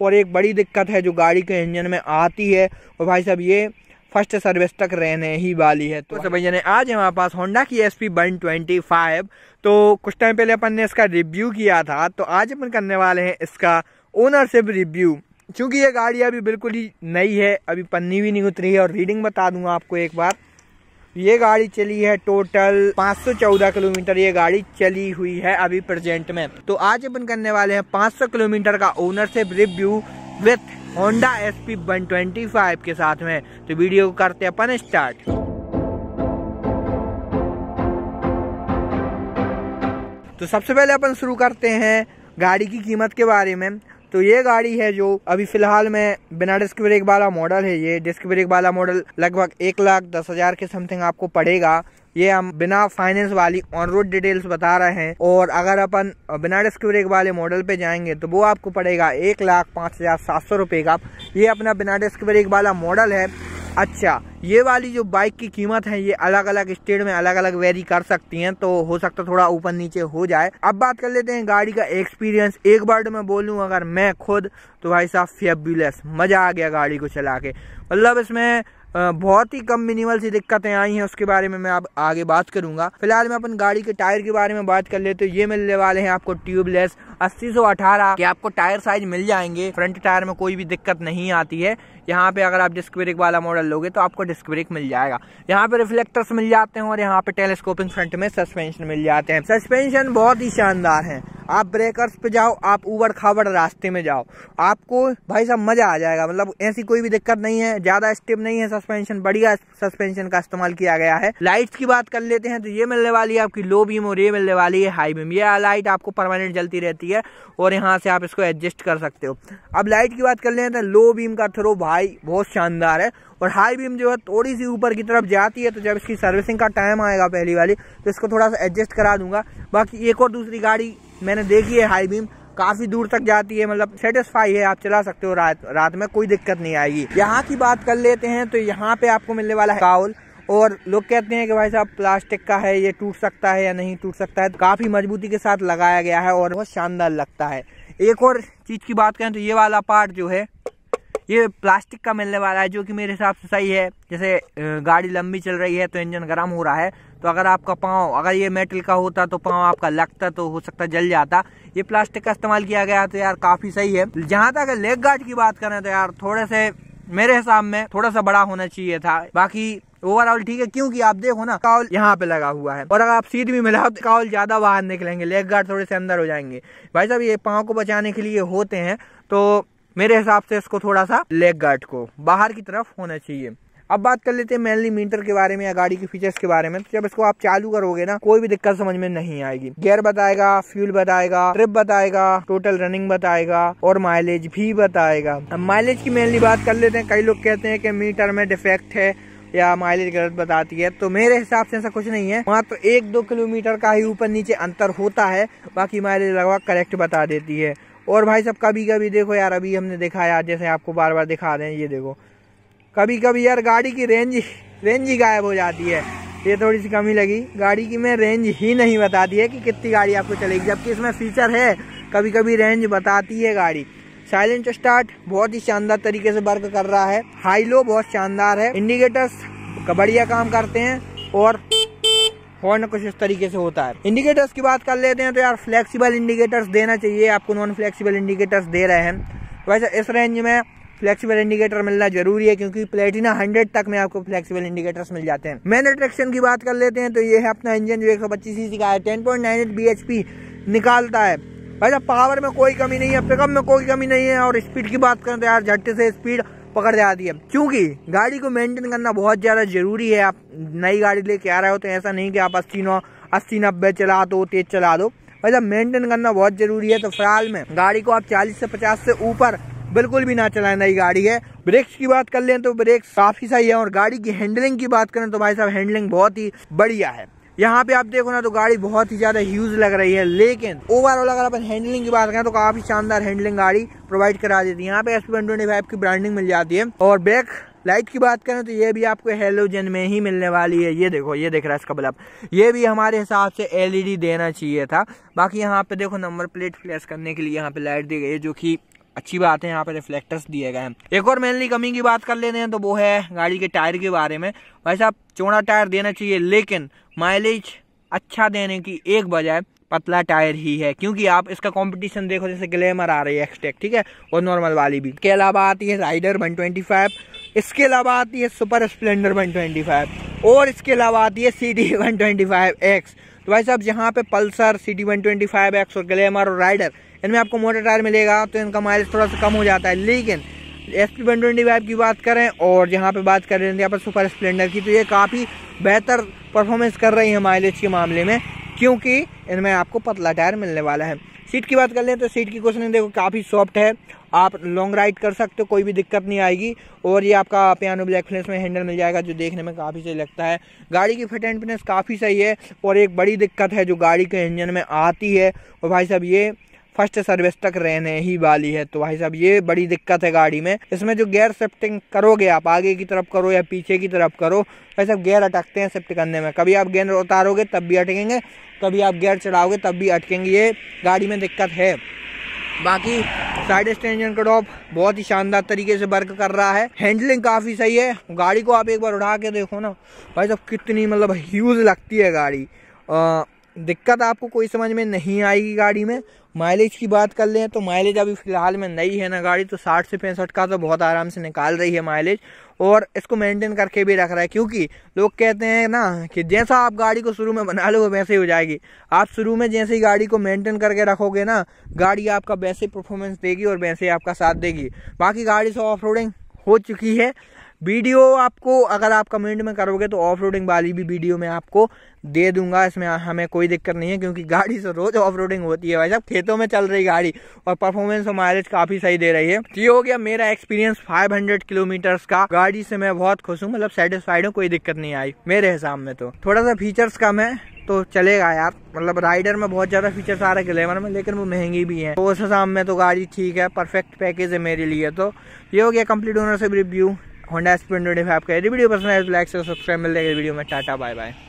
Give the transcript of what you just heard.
और एक बड़ी दिक्कत है जो गाड़ी के इंजन में आती है और भाई साहब ये फर्स्ट सर्विस तक रहने ही वाली है तो भैया ने आज हमारे पास होंडा की S P one twenty five तो कुछ टाइम पहले अपन ने इसका रिव्यू किया था तो आज अपन करने वाले हैं इसका ओनरशिप रिव्यू क्योंकि ये गाड़ी अभी बिल्कुल ही नई है अभी पन्नी भी नहीं उतरी है और रीडिंग बता दूंगा आपको एक बार ये गाड़ी चली है टोटल 514 किलोमीटर ये गाड़ी चली हुई है अभी प्रेजेंट में तो आज अपन करने वाले हैं 500 किलोमीटर का ownership review with Honda S P के साथ में तो वीडियो को करते अपन स्टार्ट तो सबसे पहले अपन शुरू करते हैं गाड़ी की कीमत के बारे में तो ये गाड़ी है जो अभी फिलहाल में बिना डिस्क ब्रेक वाला मॉडल है ये डिस्क ब्रेक वाला मॉडल लगभग एक लाख दस हजार के समथिंग आपको पड़ेगा ये हम बिना फाइनेंस वाली ऑन रोड डिटेल्स बता रहे हैं और अगर अपन बिना डिस्क ब्रेक वाले मॉडल पे जाएंगे तो वो आपको पड़ेगा एक लाख पाँच हज़ार सात सौ रुपये का ये अपना बिना डिस्क ब्रेक वाला मॉडल है अच्छा ये वाली जो बाइक की कीमत है ये अलग अलग स्टेट में अलग अलग वेरी कर सकती हैं तो हो सकता थोड़ा ऊपर नीचे हो जाए अब बात कर लेते हैं गाड़ी का एक्सपीरियंस एक वर्ड में बोलूँ अगर मैं खुद तो भाई साहब फेबुलस मज़ा आ गया गाड़ी को चला के मतलब इसमें बहुत ही कम मिनिमल सी दिक्कतें आई हैं उसके बारे में मैं आप आगे बात करूंगा फिलहाल मैं अपन गाड़ी के टायर के बारे में बात कर लेते तो ये मिलने वाले हैं आपको ट्यूबलेस अस्सी सौ अठारह के आपको टायर साइज मिल जाएंगे फ्रंट टायर में कोई भी दिक्कत नहीं आती है यहाँ पे अगर आप डिस्क ब्रेक वाला मॉडल लोगे तो आपको डिस्क ब्रेक मिल जाएगा यहाँ पे रिफ्लेक्टर्स मिल जाते हैं और यहाँ पे टेलीस्कोपिंग फ्रंट में सस्पेंशन मिल जाते हैं सस्पेंशन बहुत ही शानदार है आप ब्रेकर्स पे जाओ आप उबड़ खाबड़ रास्ते में जाओ आपको भाई साहब मजा आ जाएगा मतलब ऐसी कोई भी दिक्कत नहीं है ज्यादा स्टिप नहीं है सस्पेंशन बढ़िया सस्पेंशन का इस्तेमाल किया गया है लाइट्स की बात कर लेते हैं तो ये मिलने वाली है आपकी लो बीम और ये मिलने वाली है हाई बीम ये लाइट आपको परमानेंट जलती रहती है जाती है और यहाँ से आप इसको एडजस्ट कर सकते हो अब लाइट की बात कर लें तो लो बीम का थ्रो भाई बहुत शानदार है और हाई बीम जो है थोड़ी सी ऊपर की तरफ जाती है तो जब इसकी सर्विसिंग का टाइम आएगा पहली वाली तो इसको थोड़ा सा एडजस्ट करा दूंगा बाकी एक और दूसरी गाड़ी मैंने देखी है हाई बीम काफ़ी दूर तक जाती है मतलब सेटिस्फाई है आप चला सकते हो रात रात में कोई दिक्कत नहीं आएगी यहाँ की बात कर लेते हैं तो यहाँ पे आपको मिलने वाला है काउल और लोग कहते हैं कि भाई साहब प्लास्टिक का है ये टूट सकता है या नहीं टूट सकता है काफ़ी मजबूती के साथ लगाया गया है और बहुत शानदार लगता है एक और चीज़ की बात करें तो ये वाला पार्ट जो है ये प्लास्टिक का मिलने वाला है जो कि मेरे हिसाब से सही है जैसे गाड़ी लंबी चल रही है तो इंजन गर्म हो रहा है तो अगर आपका पाँव अगर ये मेटल का होता तो पाँव आपका लगता तो हो सकता जल जाता ये प्लास्टिक का इस्तेमाल किया गया तो यार काफ़ी सही है जहाँ तक लेग गार्ड की बात करें तो यार थोड़े से मेरे हिसाब में थोड़ा सा बड़ा होना चाहिए था बाकी ओवरऑल ठीक है क्योंकि आप देखो ना काउल यहाँ पे लगा हुआ है और अगर आप सीट भी मिलाओ तो काउल ज्यादा बाहर निकलेंगे लेग गार्ड थोड़े से अंदर हो जाएंगे भाई साहब ये पाँव को बचाने के लिए होते हैं तो मेरे हिसाब से इसको थोड़ा सा लेग गार्ड को बाहर की तरफ होना चाहिए अब बात कर लेते हैं मेनली मीटर के बारे में या गाड़ी के फीचर्स के बारे में तो जब इसको आप चालू करोगे ना कोई भी दिक्कत समझ में नहीं आएगी गियर बताएगा फ्यूल बताएगा ट्रिप बताएगा टोटल रनिंग बताएगा और माइलेज भी बताएगा अब माइलेज की मेनली बात कर लेते हैं कई लोग कहते हैं कि मीटर में डिफेक्ट है या माइलेज गलत बताती है तो मेरे हिसाब से ऐसा कुछ नहीं है मात्र तो एक दो किलोमीटर का ही ऊपर नीचे अंतर होता है बाकी माइलेज लगभग करेक्ट बता देती है और भाई सब कभी कभी देखो यार अभी हमने देखा यार जैसे आपको बार बार दिखा रहे हैं ये देखो कभी कभी यार गाड़ी की रेंज रेंज ही गायब हो जाती है ये थोड़ी सी कमी लगी गाड़ी की मैं रेंज ही नहीं बताती है कि कितनी गाड़ी आपको चलेगी जबकि इसमें फीचर है कभी कभी रेंज बताती है गाड़ी साइलेंट स्टार्ट बहुत ही शानदार तरीके से वर्क कर रहा है हाई लो बहुत शानदार है इंडिकेटर्स का बढ़िया काम करते हैं और हॉर्न कुछ इस तरीके से होता है इंडिकेटर्स की बात कर लेते हैं तो यार फ्लेक्सिबल इंडिकेटर्स देना चाहिए आपको नॉन फ्लेक्सिबल इंडिकेटर्स दे रहे हैं वैसे इस रेंज में फ्लेक्सिबल इंडिकेटर मिलना जरूरी है क्योंकि प्लेटिना हंड्रेड तक में आपको फ्लेक्सिबल इंडिकेटर्स मिल जाते हैं मेन अट्रैक्शन की बात कर लेते हैं तो ये है अपना इंजन जो एक 125 सी का है एच पी निकालता है भाई साहब पावर में कोई कमी नहीं है पिकअप में कोई कमी नहीं है और स्पीड की बात करें तो यार झट्टे से स्पीड पकड़ जाती है क्योंकि गाड़ी को मेंटेन करना बहुत ज़्यादा ज़रूरी है आप नई गाड़ी लेके आ रहे हो तो ऐसा नहीं कि आप अस्सी नौ अस्सी नब्बे चला दो तेज चला दो भाई साहब मेंटेन करना बहुत ज़रूरी है तो फिलहाल में गाड़ी को आप चालीस से पचास से ऊपर बिल्कुल भी ना चलाएं नई गाड़ी है ब्रेक्स की बात कर लें तो ब्रेक काफ़ी सही है और गाड़ी की हैंडलिंग की बात करें तो भाई साहब हैंडलिंग बहुत ही बढ़िया है यहाँ पे आप देखो ना तो गाड़ी बहुत ही ज्यादा ह्यूज लग रही है लेकिन ओवरऑल अगर अपन हैंडलिंग की बात करें तो काफी शानदार हैंडलिंग गाड़ी प्रोवाइड करा देती है यहाँ पे एस पी की ब्रांडिंग मिल जाती है और बैक लाइट की बात करें तो ये भी आपको हेलोजन में ही मिलने वाली है ये देखो ये देख रहा है इसका बल्ब ये भी हमारे हिसाब से एलईडी e देना चाहिए था बाकी यहाँ पे देखो नंबर प्लेट फ्लैश करने के लिए यहाँ पे लाइट दी गई है जो कि अच्छी बात है यहाँ पे रिफ्लेक्टर्स दिए गए हैं एक और मेनली कमी की बात कर लेते हैं तो वो है गाड़ी के टायर के बारे में भाई साहब चौड़ा टायर देना चाहिए लेकिन माइलेज अच्छा देने की एक बजाय पतला टायर ही है क्योंकि आप इसका कंपटीशन देखो जैसे ग्लैमर आ रही है एक्सटेक ठीक है और नॉर्मल वाली भी इसके अलावा आती है राइडर 125 इसके अलावा आती है सुपर स्प्लेंडर 125 और इसके अलावा आती है C D one twenty five X तो भाई साहब यहाँ पे Pulsar C D one twenty five X और ग्लैमर और राइडर इनमें आपको मोटर टायर मिलेगा तो इनका माइलेज थोड़ा सा कम हो जाता है लेकिन S P one twenty five की बात करें और जहाँ पे बात कर रहे हैं यहाँ पर सुपर स्प्लेंडर की तो ये काफ़ी बेहतर परफॉर्मेंस कर रही है माइलेज के मामले में क्योंकि इनमें आपको पतला टायर मिलने वाला है सीट की बात कर लें तो सीट की क्वेश्चन देखो काफ़ी सॉफ्ट है आप लॉन्ग राइड कर सकते हो कोई भी दिक्कत नहीं आएगी और ये आपका पियानो ब्लैक फ्लेस में हैंडल मिल जाएगा जो देखने में काफ़ी सही लगता है गाड़ी की फिट एंड फिटनेस काफ़ी सही है और एक बड़ी दिक्कत है जो गाड़ी के इंजन में आती है और भाई साहब ये फर्स्ट सर्विस तक रहने ही वाली है तो भाई साहब ये बड़ी दिक्कत है गाड़ी में इसमें जो गेयर शिफ्टिंग करोगे आप आगे की तरफ करो या पीछे की तरफ करो भाई साहब गेयर अटकते हैं शिफ्ट करने में कभी आप गेयर उतारोगे तब भी अटकेंगे कभी आप गेयर चढ़ाओगे तब भी अटकेंगे ये गाड़ी में दिक्कत है बाकी साइड इंजन का टॉप बहुत ही शानदार तरीके से वर्क कर रहा है हैंडलिंग काफ़ी सही है गाड़ी को आप एक बार उठा के देखो ना भाई साहब कितनी मतलब ह्यूज लगती है गाड़ी आ, दिक्कत आपको कोई समझ में नहीं आएगी गाड़ी में माइलेज की बात कर लें तो माइलेज अभी फ़िलहाल में नई है ना गाड़ी तो 60 से पैंसठ का तो बहुत आराम से निकाल रही है माइलेज और इसको मेंटेन करके भी रख रहा है क्योंकि लोग कहते हैं ना कि जैसा आप गाड़ी को शुरू में बना लो वैसे ही हो जाएगी आप शुरू में जैसे ही गाड़ी को मेंटेन करके रखोगे ना गाड़ी आपका वैसे परफॉर्मेंस देगी और वैसे ही आपका साथ देगी बाकी गाड़ी से ऑफ हो चुकी है वीडियो आपको अगर आप कमेंट में करोगे तो ऑफ रोडिंग वाली भी वीडियो में आपको दे दूंगा इसमें हमें कोई दिक्कत नहीं है क्योंकि गाड़ी से रोज ऑफ रोडिंग होती है भाई साहब खेतों में चल रही गाड़ी और परफॉर्मेंस और माइलेज काफी सही दे रही है ये हो गया मेरा एक्सपीरियंस 500 किलोमीटर्स का गाड़ी से मैं बहुत खुश हूँ मतलब सेटिस्फाइड हूँ कोई दिक्कत नहीं आई मेरे हिसाब में तो थोड़ा सा फीचर्स कम है तो चलेगा यार मतलब राइडर में बहुत ज्यादा फीचर्स आ रहे हैं ग्लैमर में लेकिन वो महंगी भी है तो उस हिसाब में तो गाड़ी ठीक है परफेक्ट पैकेज है मेरे लिए तो ये हो गया कम्प्लीट ओनर से review Honda speed P hundred का यदि वीडियो पसंद आए तो लाइक से सब्सक्राइब मिल जाएगा वीडियो में टाटा बाय बाय